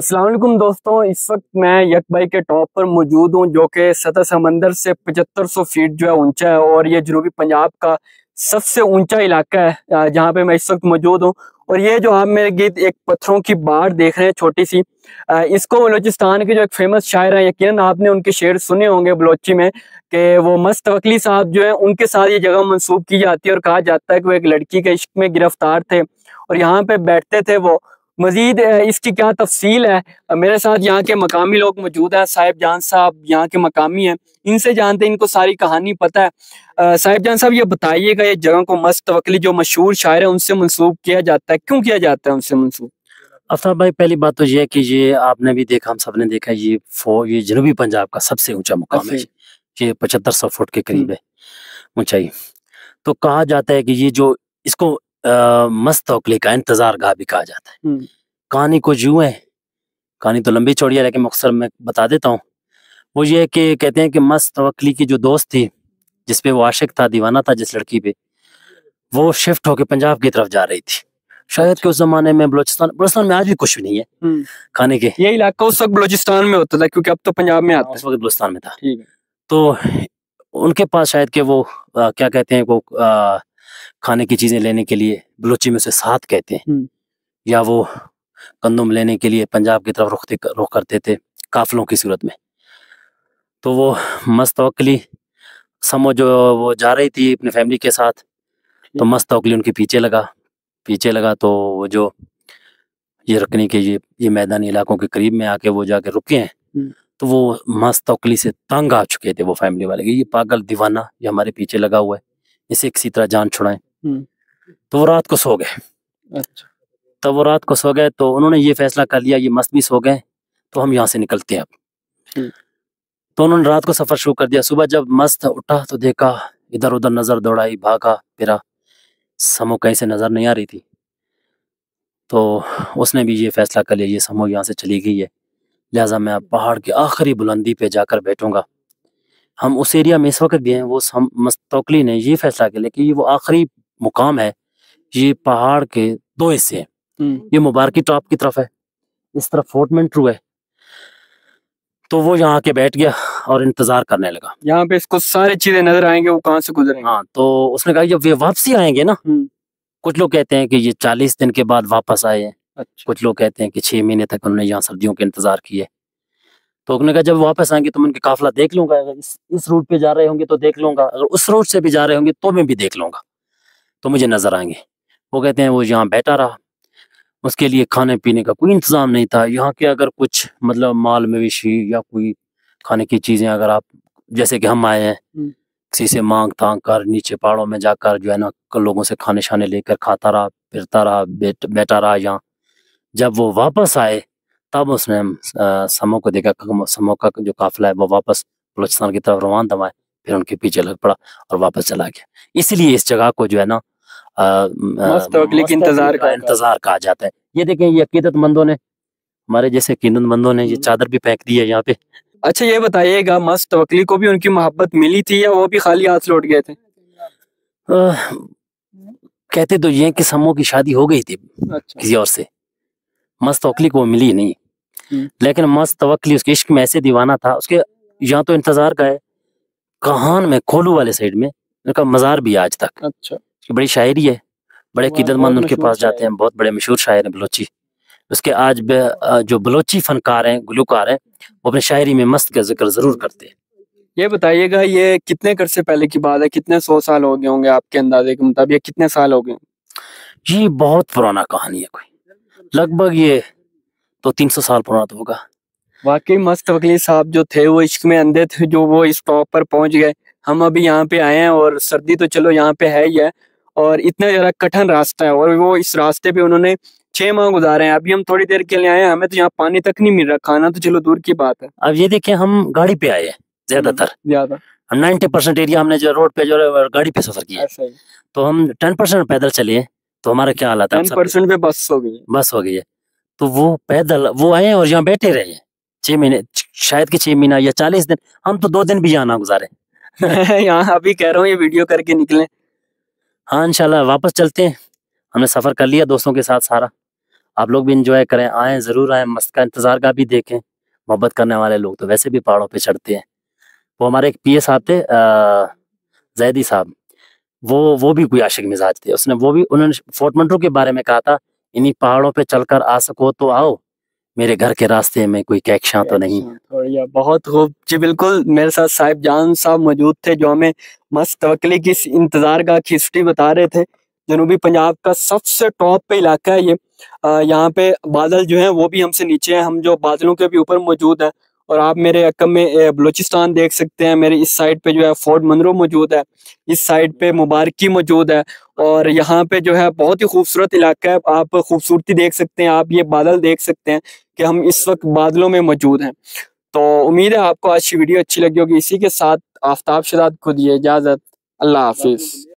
असलम दोस्तों इस वक्त मैं यक बाई के टॉप पर मौजूद हूँ जो कि सतह समंदर से 7500 फीट जो है ऊंचा है और ये जनूबी पंजाब का सबसे ऊंचा इलाका है जहाँ पे मैं इस वक्त मौजूद हूँ और ये जो हम मेरे गीत एक पत्थरों की बाढ़ देख रहे हैं छोटी सी इसको बलोचिस्तान के जो एक फेमस शायर हैं यकीन आपने उनके शेर सुने होंगे बलोची में कि वो मस्त वकली साहब जो है उनके साथ ये जगह मनसूब की जाती है और कहा जाता है कि वो एक लड़की के इश्क में गिरफ्तार थे और यहाँ पे बैठते थे वो मजीद इसकी क्या तफसील है मेरे साथ यहाँ के मकामी लोग मौजूद हैं साहिब जान साहब यहाँ के मकामी हैं इनसे जानते हैं इनको सारी कहानी पता है साहिब जान साहब ये बताइएगा ये जगह को मस्त वकली जो मशहूर शायर है उनसे मनसूब किया जाता है क्यों किया जाता है उनसे मनसूब अफ्ताब भाई पहली बात तो ये है कि ये आपने भी देखा हम सब ने देखा ये फो ये जनूबी पंजाब का सबसे ऊंचा मुकाम है अच्छा। ये पचहत्तर सौ फुट के करीब हम्म। है ऊंचाई तो कहा जाता है कि ये जो इसको आ, मस्त औकले का इंतजार गाह भी कहा जाता है हम्म। कहानी कुछ यूँ है कहानी तो लंबी चौड़ी है लेकिन मुख्तर मैं बता देता हूँ वो ये कि कहते हैं कि मस्त वकली की जो दोस्त थी जिसपे वो आशिक था दीवाना था जिस लड़की पे वो शिफ्ट होके पंजाब की तरफ जा रही थी शायद अच्छा। के उस जमाने में बलोचिस्तान बलोचिस्तान में आज भी कुछ भी नहीं है हम्म। खाने के ये इलाका उस वक्त बलोचिस्तान में होता था क्योंकि अब तो पंजाब में आता हाँ, उस वक्त बलोचिस्तान में था तो उनके पास शायद के वो आ, क्या कहते हैं वो आ, खाने की चीजें लेने के लिए बलोची में उसे साथ कहते हैं हम्म। या वो गंदम लेने के लिए पंजाब की तरफ रुखते रुख करते थे काफलों की सूरत में तो वो मस्त वकली समो जो वो जा रही थी अपनी फैमिली के साथ तो हम्म। मस्त वकली उनके पीछे लगा पीछे लगा तो वो जो ये रखने के ये ये मैदानी इलाकों के करीब में आके वो जाके रुके हैं हम्म। तो वो मस्त वकली से तंग आ चुके थे वो फैमिली वाले ये पागल दीवाना ये हमारे पीछे लगा हुआ है इसे किसी तरह जान छुड़ाएं हम्म। तो वो रात को सो गए अच्छा तब वो रात को सो गए तो उन्होंने ये फैसला कर लिया ये मस्त भी सो गए तो हम यहाँ से निकलते हैं अब हम्म। तो उन्होंने रात को सफ़र शुरू कर दिया सुबह जब मस्त उठा तो देखा इधर उधर नज़र दौड़ाई भागा फिरा समो कहीं से नज़र नहीं आ रही थी तो उसने भी ये फैसला कर लिया ये समो यहाँ से चली गई है लिहाजा मैं पहाड़ की आखिरी बुलंदी पे जाकर बैठूंगा हम उस एरिया में इस वक्त भी हैं वो मस्तोकली ने ये फैसला कर लिया कि वो आखिरी मुकाम है ये पहाड़ के दो हिस्से हैं हम्म। ये मुबारकी टॉप तो की तरफ है इस तरफ फोर्टमेंट ट्रू है तो वो यहाँ के बैठ गया और इंतजार करने लगा यहाँ पे इसको सारी चीजें नजर आएंगे वो कहाँ से गुजरे हाँ तो उसने कहा जब वे वापसी आएंगे ना हम्म। कुछ लोग कहते हैं कि ये चालीस दिन के बाद वापस आए हैं अच्छा। कुछ लोग कहते हैं कि छह महीने तक उन्होंने यहाँ सर्दियों के इंतजार किए तो उन्होंने कहा जब वापस आएंगे तो मैं उनके काफिला देख लूंगा अगर इस, इस रूट पे जा रहे होंगे तो देख लूंगा अगर उस रूट से भी जा रहे होंगे तो मैं भी देख लूंगा तो मुझे नजर आएंगे वो कहते हैं वो यहाँ बैठा रहा उसके लिए खाने पीने का कोई इंतज़ाम नहीं था यहाँ के अगर कुछ मतलब माल मवेशी या कोई खाने की चीज़ें अगर आप जैसे कि हम आए हैं हम्म। किसी से मांग थांग कर नीचे पहाड़ों में जाकर जो है ना लोगों से खाने शाने लेकर खाता रहा फिरता रहा बैठा रहा यहाँ जब वो वापस आए तब उसने समो को देखा समो का जो काफिला है वो वापस बलोचिस्तान की तरफ रवान दवाए फिर उनके पीछे लग पड़ा और वापस चला गया इसलिए इस जगह को जो है ना इंतजार का इंतजार कहा जाता है ये देखें ये अकीदत मंदों ने हमारे जैसे अकीदत मंदों ने ये हम्म। चादर भी फेंक दी है यहाँ पे अच्छा ये बताइएगा मस्त वकली को भी उनकी मोहब्बत मिली थी या वो भी खाली हाथ लौट गए थे आ, कहते तो ये कि समो की शादी हो गई थी अच्छा। किसी और से मस्त वकली को मिली नहीं हम्म। लेकिन मस्त वकली उसके इश्क में ऐसे दीवाना था उसके यहाँ तो इंतजार का है कहान में खोलू वाले साइड में उनका मजार भी आज तक अच्छा बड़ी शायरी है बड़े किदतमंद उनके पास जाते हैं बहुत बड़े मशहूर शायर हैं बलोची उसके आज जो बलोची फनकार हैं गुलकार हैं वो अपनी शायरी में मस्त का जिक्र जरूर करते हैं ये बताइएगा ये कितने करसे पहले की बात है कितने सौ साल हो गए होंगे आपके अंदाजे के मुताबिक ये कितने साल हो गए ये बहुत पुराना कहानी है कोई लगभग ये तो तीन सौ साल पुराना तो होगा वाकई मस्त वकली साहब जो थे वो इश्क में अंधे थे जो वो इस टॉप पर पहुंच गए हम अभी यहाँ पे आए हैं और सर्दी तो चलो यहाँ पे है ही है और इतना ज्यादा कठिन रास्ता है और वो इस रास्ते पे उन्होंने छह माह गुजारे हैं अभी हम थोड़ी देर के लिए आए हैं हमें तो यहाँ पानी तक नहीं मिल रहा खाना तो चलो दूर की बात है अब ये देखिए हम गाड़ी पे आए हैं ज्यादातर हम्म, ज्यादा नाइन्टी परसेंट एरिया हमने जो रोड पे जो है गाड़ी पे सफर किया तो हम टेन परसेंट पैदल चले तो हमारा क्या हालत है टेन पे बस हो गई बस हो गई है तो वो पैदल वो आए और यहाँ बैठे रहे छह महीने शायद की छह महीना या चालीस दिन हम तो दो दिन भी यहाँ ना गुजारे यहाँ अभी कह रहा हूँ ये वीडियो करके निकले हाँ इंशाल्लाह वापस चलते हैं हमने सफ़र कर लिया दोस्तों के साथ सारा आप लोग भी इंजॉय करें आएँ ज़रूर आएँ मस्त का इंतज़ार का भी देखें मोहब्बत करने वाले लोग तो वैसे भी पहाड़ों पे चढ़ते हैं वो हमारे एक पीए साहब थे जैदी साहब वो वो भी कोई आशिक मिजाज थे उसने वो भी उन्होंने फोर्ट मंटू के बारे में कहा था इन्हीं पहाड़ों पर चल आ सको तो आओ मेरे घर के रास्ते में कोई कैक्शा तो नहीं है तो बहुत खूब जी बिल्कुल मेरे साथ साहिब जान साहब मौजूद थे जो हमें मस्त तवकली की इंतजार का हिस्ट्री बता रहे थे जनूबी पंजाब का सबसे टॉप पे इलाका है ये यहाँ पे बादल जो है वो भी हमसे नीचे हैं हम जो बादलों के भी ऊपर मौजूद है और आप मेरे अक्म में बलूचिस्तान देख सकते हैं मेरे इस साइड पे जो है फोर्ट मनरो मौजूद है इस साइड पे मुबारकी मौजूद है और यहाँ पे जो है बहुत ही खूबसूरत इलाका है आप खूबसूरती देख सकते हैं आप ये बादल देख सकते हैं कि हम इस वक्त बादलों में मौजूद हैं तो उम्मीद है आपको आज की वीडियो अच्छी लगी होगी इसी के साथ आफ्ताब शदाद खुद ये इजाज़त अल्लाह हाफिज़